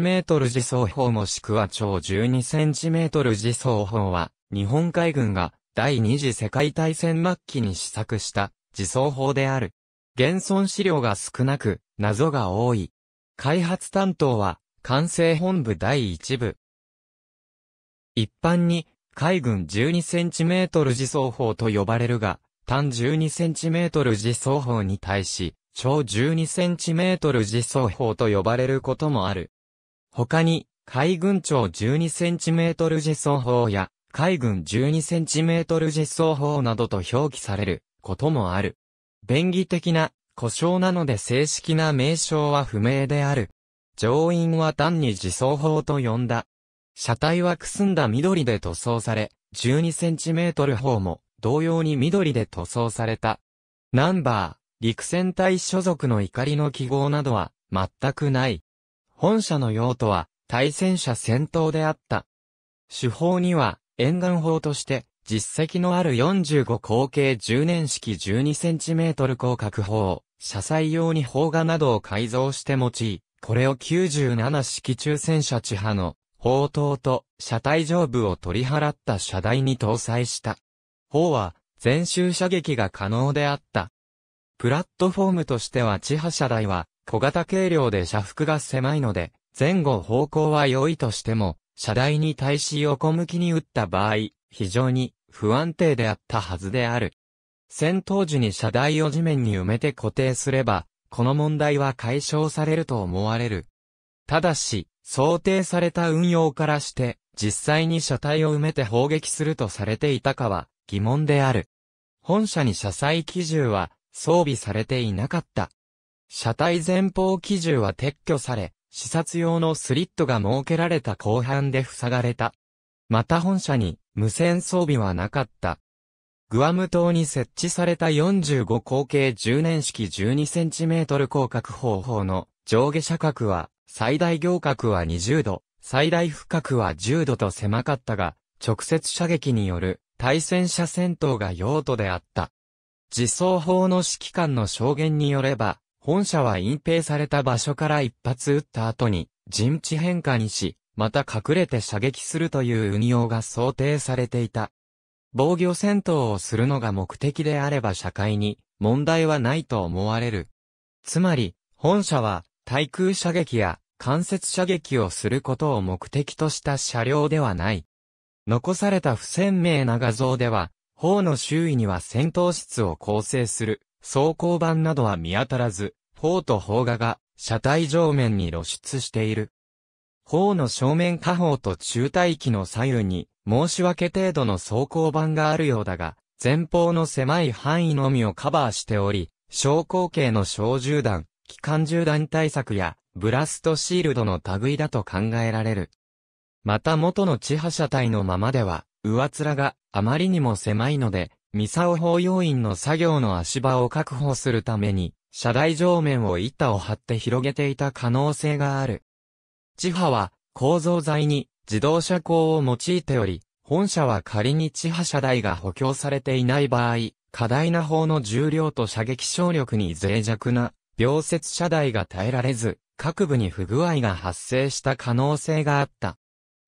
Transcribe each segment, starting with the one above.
メートル自走砲もしくは超12センチメートル自走砲は、日本海軍が第二次世界大戦末期に試作した自走砲である。現存資料が少なく、謎が多い。開発担当は、管制本部第一部。一般に、海軍 12cm 自走砲と呼ばれるが、単 12cm 自走砲に対し、超 12cm 自走砲と呼ばれることもある。他に、海軍長 12cm 自走砲や、海軍 12cm 自走砲などと表記されることもある。便宜的な故障なので正式な名称は不明である。乗員は単に自走砲と呼んだ。車体はくすんだ緑で塗装され、12cm 砲も同様に緑で塗装された。ナンバー、陸戦隊所属の怒りの記号などは全くない。本社の用途は、対戦車戦闘であった。手法には、沿岸砲として、実績のある45口径10年式 12cm 広角砲、車載用に砲画などを改造して用い、これを97式中戦車地波の砲塔と車体上部を取り払った車台に搭載した。砲は全周射撃が可能であった。プラットフォームとしては地波車台は小型軽量で車幅が狭いので、前後方向は良いとしても、車台に対し横向きに打った場合、非常に不安定であったはずである。戦闘時に車台を地面に埋めて固定すれば、この問題は解消されると思われる。ただし、想定された運用からして、実際に車体を埋めて砲撃するとされていたかは疑問である。本社に車載機銃は装備されていなかった。車体前方機銃は撤去され、視察用のスリットが設けられた後半で塞がれた。また本社に無線装備はなかった。グアム島に設置された45口径10年式 12cm 広角方法の上下車角は最大行角は20度、最大深角は10度と狭かったが、直接射撃による対戦車戦闘が用途であった。自走法の指揮官の証言によれば、本社は隠蔽された場所から一発撃った後に、陣地変化にし、また隠れて射撃するという運用が想定されていた。防御戦闘をするのが目的であれば社会に問題はないと思われる。つまり、本社は対空射撃や間接射撃をすることを目的とした車両ではない。残された不鮮明な画像では、砲の周囲には戦闘室を構成する装甲板などは見当たらず、砲と砲画が車体上面に露出している。砲の正面下方と中体機の左右に申し訳程度の装甲板があるようだが、前方の狭い範囲のみをカバーしており、昇降系の小銃弾、機関銃弾対策や、ブラストシールドの類だと考えられる。また元の地波車体のままでは、上面があまりにも狭いので、ミサオ法要員の作業の足場を確保するために、車台上面を板を張って広げていた可能性がある。地波は構造材に自動車工を用いており、本社は仮に地波車台が補強されていない場合、過大な砲の重量と射撃省力に脆弱な溶接車台が耐えられず、各部に不具合が発生した可能性があった。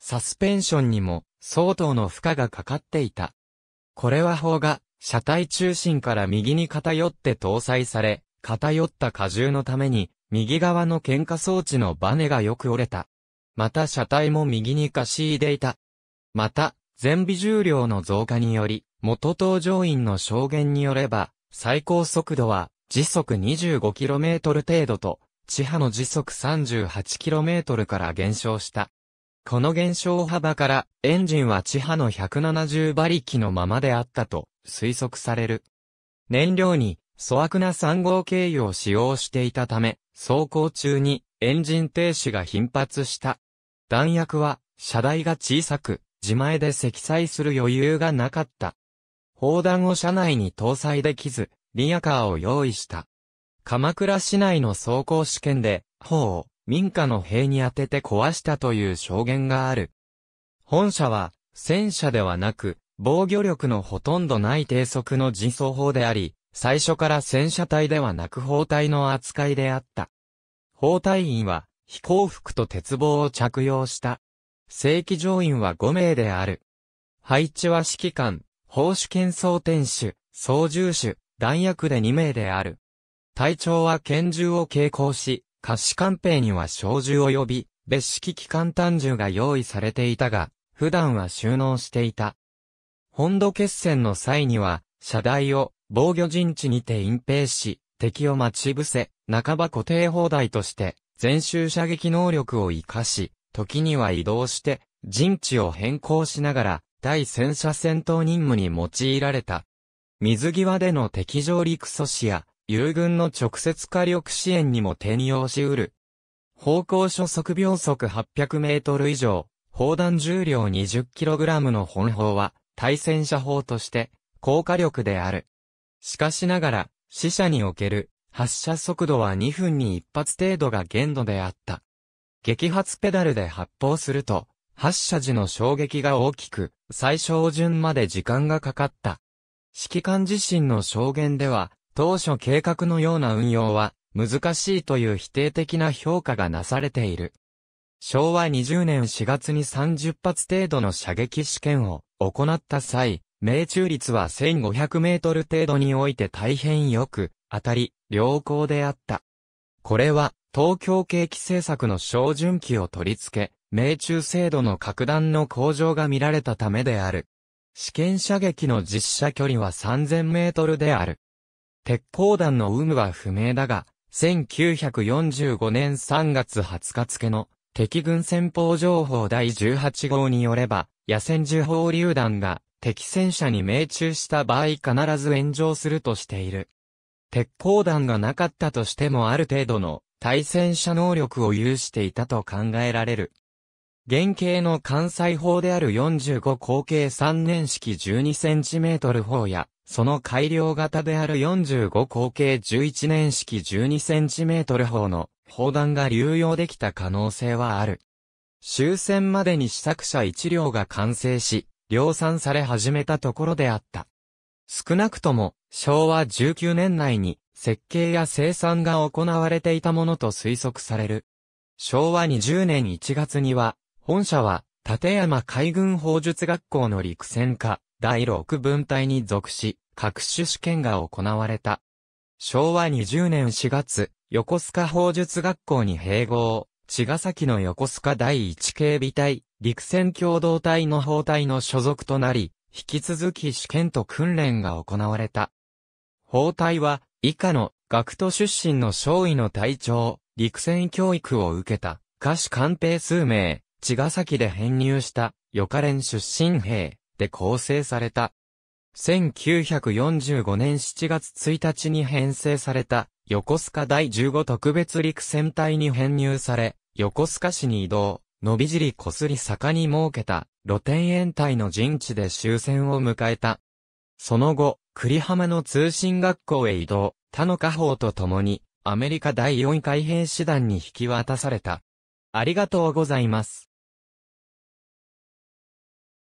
サスペンションにも相当の負荷がかかっていた。これは砲が、車体中心から右に偏って搭載され、偏った荷重のために、右側の喧嘩装置のバネがよく折れた。また車体も右にかしいでいた。また、前備重量の増加により、元搭乗員の証言によれば、最高速度は時速 25km 程度と、地波の時速 38km から減少した。この減少幅から、エンジンは地波の170馬力のままであったと推測される。燃料に粗悪な3号経由を使用していたため、走行中にエンジン停止が頻発した。弾薬は車台が小さく、自前で積載する余裕がなかった。砲弾を車内に搭載できず、リアカーを用意した。鎌倉市内の走行試験で、砲を民家の塀に当てて壊したという証言がある。本社は、戦車ではなく、防御力のほとんどない低速の自走砲であり、最初から戦車隊ではなく砲隊の扱いであった。砲隊員は、飛行服と鉄棒を着用した。正規乗員は5名である。配置は指揮官、砲手兼装天手、操縦手、弾薬で2名である。隊長は拳銃を携行し、貸しカンペには小銃及び別式機関単銃が用意されていたが、普段は収納していた。本土決戦の際には、車台を防御陣地にて隠蔽し、敵を待ち伏せ、半ば固定放題として、全周射撃能力を活かし、時には移動して、陣地を変更しながら、対戦車戦闘任務に用いられた。水際での敵上陸阻止や、友軍の直接火力支援にも転用し得る。方向初速秒速800メートル以上、砲弾重量2 0ラムの本砲は、対戦車砲として、高火力である。しかしながら、死者における発射速度は2分に1発程度が限度であった。激発ペダルで発砲すると、発射時の衝撃が大きく、最小順まで時間がかかった。指揮官自身の証言では、当初計画のような運用は難しいという否定的な評価がなされている。昭和20年4月に30発程度の射撃試験を行った際、命中率は1500メートル程度において大変よく、当たり、良好であった。これは、東京景気政策の照準期を取り付け、命中精度の格段の向上が見られたためである。試験射撃の実射距離は3000メートルである。鉄鋼弾の有無は不明だが、1945年3月20日付の敵軍戦法情報第18号によれば、野戦銃砲榴弾が敵戦車に命中した場合必ず炎上するとしている。鉄鋼弾がなかったとしてもある程度の対戦車能力を有していたと考えられる。原型の関西砲である45口径3年式12センチメートル砲やその改良型である45口径11年式 12cm 砲の砲弾が流用できた可能性はある。終戦までに試作車1両が完成し、量産され始めたところであった。少なくとも昭和19年内に設計や生産が行われていたものと推測される。昭和20年1月には、本社は立山海軍砲術学校の陸戦科、第6分隊に属し、各種試験が行われた。昭和20年4月、横須賀法術学校に併合、茅ヶ崎の横須賀第1警備隊、陸戦共同体の法隊の所属となり、引き続き試験と訓練が行われた。法隊は、以下の、学徒出身の少尉の隊長、陸戦教育を受けた、下士官兵数名、茅ヶ崎で編入した、予科連出身兵、で構成された。1945年7月1日に編成された横須賀第15特別陸戦隊に編入され、横須賀市に移動、伸び尻こすり坂に設けた露天園隊の陣地で終戦を迎えた。その後、栗浜の通信学校へ移動、他の家宝と共に、アメリカ第4海兵師団に引き渡された。ありがとうございます。